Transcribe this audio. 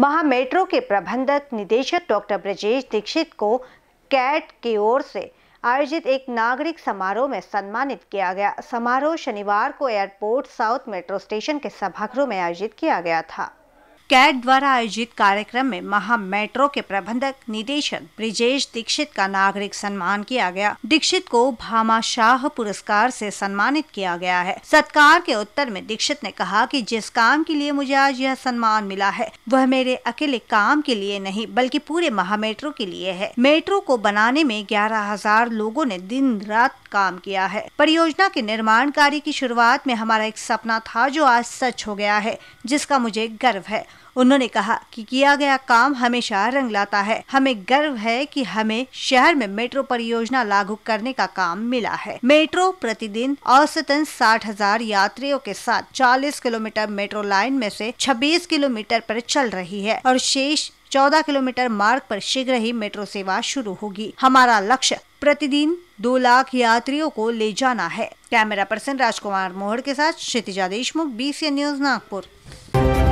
महामेट्रो के प्रबंधक निदेशक डॉक्टर ब्रजेश दीक्षित को कैट की ओर से आयोजित एक नागरिक समारोह में सम्मानित किया गया समारोह शनिवार को एयरपोर्ट साउथ मेट्रो स्टेशन के सभागृह में आयोजित किया गया था कैट द्वारा आयोजित कार्यक्रम में महा मेट्रो के प्रबंधक निदेशक ब्रिजेश दीक्षित का नागरिक सम्मान किया गया दीक्षित को भामा शाह पुरस्कार से सम्मानित किया गया है सत्कार के उत्तर में दीक्षित ने कहा कि जिस काम के लिए मुझे आज यह सम्मान मिला है वह मेरे अकेले काम के लिए नहीं बल्कि पूरे महा मेट्रो के लिए है मेट्रो को बनाने में ग्यारह हजार लोगो ने दिन रात काम किया है परियोजना के निर्माण कार्य की शुरुआत में हमारा एक सपना था जो आज सच हो गया है जिसका मुझे गर्व है उन्होंने कहा कि किया गया काम हमेशा रंग लाता है हमें गर्व है कि हमें शहर में मेट्रो परियोजना लागू करने का काम मिला है मेट्रो प्रतिदिन औसतन साठ हजार यात्रियों के साथ 40 किलोमीटर मेट्रो लाइन में से 26 किलोमीटर पर चल रही है और शेष 14 किलोमीटर मार्ग पर शीघ्र ही मेट्रो सेवा शुरू होगी हमारा लक्ष्य प्रतिदिन दो लाख यात्रियों को ले जाना है कैमरा पर्सन राजकुमार मोहर के साथ क्षितिजा देशमुख बी न्यूज नागपुर